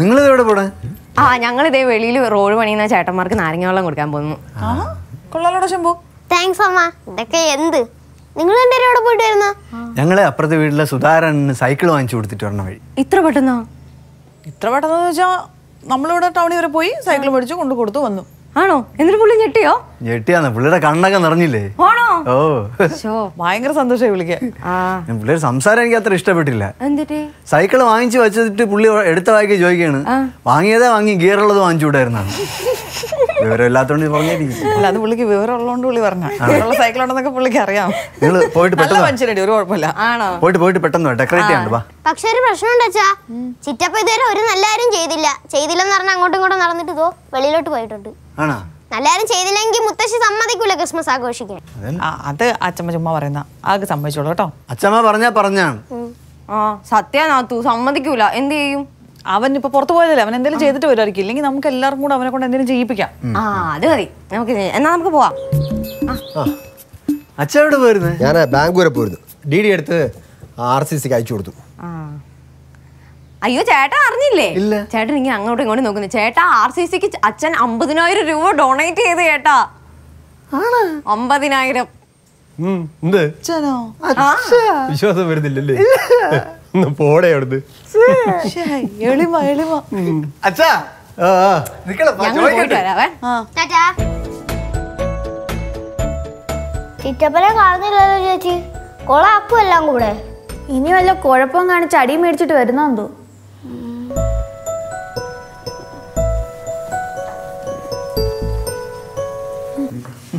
നിങ്ങൾ എവിടെ പോണേ ആ ഞങ്ങൾ ഇതേ വെളിയിൽ റോഡ് പണിയുന്ന ചേട്ടന്മാർക്ക് നാരങ്ങ വെള്ളം കൊടുക്കാൻ പോകുന്നു താങ്ക്സ് ഇതൊക്കെ എന്ത് നിങ്ങൾ എവിടെ പോയിട്ട് ഞങ്ങളെ അപ്പുറത്തെ വീട്ടിലെ സുധാരൻ സൈക്കിൾ വാങ്ങിച്ചു കൊടുത്തിട്ട് വരണ വഴി ഇത്ര പെട്ടെന്നോ ഇത്ര പെട്ടെന്ന് വെച്ചാൽ നമ്മളിവിടെ ടൗണിൽ വരെ പോയി സൈക്കിൾ മേടിച്ചു കൊണ്ടു കൊടുത്തു വന്നു ആണോ എന്നിട്ട് പുള്ളി ഞെട്ടിയോ ഞെട്ടിയാന്ന് പുള്ളിയുടെ കണ്ണൊക്കെ നിറഞ്ഞില്ലേ ഓ ഭയങ്കര സന്തോഷമായി വിളിക്കാൻ പുള്ളിയുടെ സംസാരം എനിക്ക് അത്ര ഇഷ്ടപ്പെട്ടില്ല സൈക്കിൾ വാങ്ങിച്ചു വെച്ചിട്ട് പുള്ളി എടുത്ത വായിക്ക് ചോദിക്കാണ് വാങ്ങിയതേ വാങ്ങി ഗിയർ ഉള്ളത് വാങ്ങിച്ചു വിടായിരുന്നാണ് അറിയാം പോയിട്ട് പെട്ടെന്ന് ഒരു പോയിട്ട് പോയിട്ട് പെട്ടെന്ന് ഡെക്കറേറ്റ് ചെയ്യണ്ട പക്ഷെ ഒരു പ്രശ്നം ചിറ്റപ്പ ഇതുവരെ ഒരു നല്ല കാര്യം ചെയ്തില്ല ചെയ്തില്ലെന്ന് പറഞ്ഞാൽ അങ്ങോട്ടും ഇങ്ങോട്ടും നടന്നിട്ട് ഇതോ വെളിയിലോട്ട് പോയിട്ടുണ്ട് നല്ലാരും ചെയ്തില്ലെങ്കിൽ മുത്തശ്ശി സമ്മതിക്കൂല ക്രിസ്മസ് ആഘോഷിക്കാൻ അത് അച്ഛമ്മ ചുമ്മാ പറയുന്ന ആകെ സമ്മതിച്ചോളൂ കേട്ടോ അച്ഛമ്മ പറഞ്ഞാ പറഞ്ഞാണ് ആ സത്യാനാത്തു സമ്മതിക്കൂല എന്ത് ചെയ്യും അവൻ ഇപ്പൊ പുറത്തു പോയതല്ലേ അവൻ എന്തെങ്കിലും ചെയ്തിട്ട് വരുമായിരിക്കും ഇല്ലെങ്കിൽ നമുക്ക് എല്ലാവർക്കും കൂടെ അവനെ കൊണ്ട് എന്തെങ്കിലും ചെയ്യിപ്പിക്കാം ആ അത് മതി നമുക്ക് എന്നാ നമുക്ക് പോവാം അച്ഛൻ എവിടെ പോയിരുന്നു ഞാൻ ബാംഗ്ലൂരെ പോയിരുന്നു ഡി ഡി എടുത്ത് ആർ സി സിക്ക് അയച്ചു കൊടുത്തു ആ അയ്യോ ചേട്ടാ അറിഞ്ഞില്ലേ ചേട്ടൻ ഇങ്ങനെ അങ്ങോട്ടും ഇങ്ങോട്ടും നോക്കുന്നു ചേട്ടാ ആർ സി സിക്ക് അച്ഛൻ അമ്പതിനായിരം രൂപ ഡൊണേറ്റ് ചെയ്ത് ചേട്ടാ അമ്പതിനായിരം വരുന്നില്ലല്ലേ അച്ഛാ ചിറ്റപ്പനെ കാണുന്നില്ലല്ലോ ചേച്ചി കൊളാക്കുമല്ലോ കൂടെ ഇനി വല്ല കുഴപ്പം കാണിച്ച് അടി മേടിച്ചിട്ട് വരുന്നോ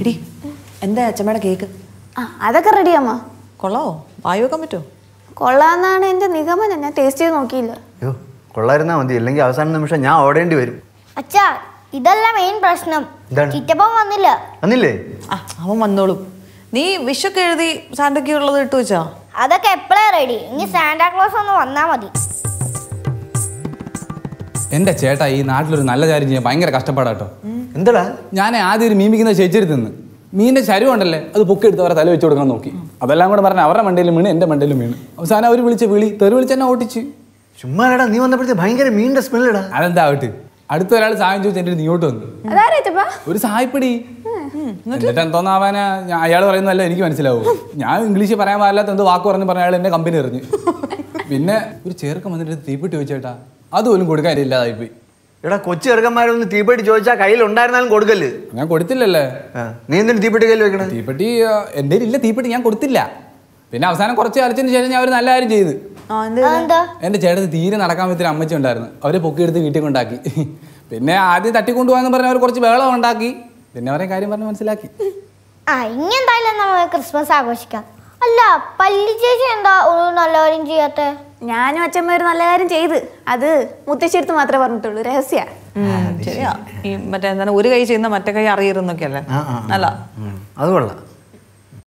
എടി എന്താ അച്ഛമ്മയുടെ കേക്ക് ആ അതൊക്കെ റെഡി അമ്മ കൊള്ളോ വായു വെക്കാൻ പറ്റുമോ കൊള്ളാന്നാണ് എൻ്റെ നിഗമനം ഞാൻ ടേസ്റ്റ് ചെയ്ത് നോക്കിയില്ല അയ്യോ കൊള്ളായിരുന്നാ മതി അല്ലെങ്കിൽ അവസാന നിമിഷം ഞാൻ ഓടേണ്ടി വരും അച്ഛാ ഇതല്ല മെയിൻ പ്രശ്നം ചിറ്റപ്പം വന്നില്ല വന്നില്ലേ ആ അവൻ വന്നോളും നീ വിഷൊക്കെ എഴുതി സാന്റയ്ക്ക് ഉള്ളത് ഇട്ടു വെച്ചാ അതൊക്കെ എപ്പോഴാ റെഡി ഇനി ക്ലോസ് ഒന്ന് വന്നാ മതി എന്റെ ചേട്ടാ ഈ നാട്ടിലൊരു നല്ല കാര്യം ചെയ്യാൻ ഭയങ്കര കഷ്ടപ്പാടാട്ടോ എന്താ ഞാൻ ആദ്യം ഒരു മീൻ വിൽക്കുന്ന ചേച്ചിയിൽ നിന്ന് മീനിന്റെ ശരം ഉണ്ടല്ലേ അത് പൊക്കെടുത്ത് അവരെ തല വെച്ച് കൊടുക്കാൻ നോക്കി അതെല്ലാം കൂടെ പറഞ്ഞ അവരുടെ മണ്ടയിലും വീണ് എന്റെ മണ്ടയിലും വീണ് അവസാനം അവർ വിളിച്ച വിളി തെറി വിളിച്ച് എന്നെ ഓട്ടിച്ച് ചുമ്മാടാ നീ വന്നപ്പോഴത്തെ ഭയങ്കര മീനിന്റെ സ്മെല്ലടാ അതെന്താ ആവട്ടെ അടുത്ത ഒരാൾ സഹായം ചോദിച്ചു എന്റെ നീയോട്ട് വന്നു ഒരു സഹായപ്പെടി എന്നിട്ട് എന്തോന്നാവാന അയാൾ പറയുന്നതല്ല എനിക്ക് മനസ്സിലാവും ഞാൻ ഇംഗ്ലീഷ് പറയാൻ പാടില്ലാത്ത എന്തോ വാക്ക് പറഞ്ഞു പറഞ്ഞ അയാൾ എന്റെ കമ്പനി എറിഞ്ഞു പിന്നെ ഒരു ചേർക്കം വന്നിട്ട് തീപ്പിട്ട് ചോദിച്ചേട്ടാ അതുപോലും കൊടുക്കാൻ ഇല്ലാതായിപ്പോയി എടാ കൊച്ചു ചെറുക്കന്മാരൊന്ന് തീപ്പെട്ടി ചോദിച്ചാൽ കയ്യിൽ ഉണ്ടായിരുന്നാലും കൊടുക്കല് ഞാൻ കൊടുത്തില്ലല്ലേ നീ എന്തിനു തീപ്പെട്ടി കയ്യിൽ വെക്കണേ തീപ്പെട്ടി എന്റെ ഇല്ല തീപ്പെട്ടി ഞാൻ കൊടുത്തില്ല പിന്നെ അവസാനം കുറച്ച് കാലത്തിന് ശേഷം ഞാൻ ഒരു നല്ല കാര്യം ചെയ്ത് എന്റെ ചേട്ടന് തീരെ നടക്കാൻ പറ്റുന്ന അമ്മച്ചി ഉണ്ടായിരുന്നു അവരെ പൊക്കിയെടുത്ത് വീട്ടിൽ കൊണ്ടാക്കി പിന്നെ ആദ്യം തട്ടിക്കൊണ്ടുപോകാന്ന് പറഞ്ഞ അവർ കുറച്ച് വെള്ളം ഉണ്ടാക്കി പിന്നെ അവരെ കാര്യം പറഞ്ഞ് മനസ്സിലാക്കി ക്രിസ്മസ് ആഘോഷിക്കാം അല്ല പല്ലി ചേച്ചി എന്താ ഒരു നല്ല കാര്യം ചെയ്യാത്ത ഞാനും അച്ഛമ്മ ഒരു നല്ല കാര്യം ചെയ്ത് അത് മുത്തശ്ശിടുത്ത് മാത്രമേ പറഞ്ഞിട്ടുള്ളൂ രഹസ്യ ശരിയാ മറ്റേ എന്താണ് ഒരു കൈ ചെയ്യുന്ന മറ്റേ കൈ അറിയരുന്നൊക്കെയല്ലേ അല്ല അത് കൊള്ളാം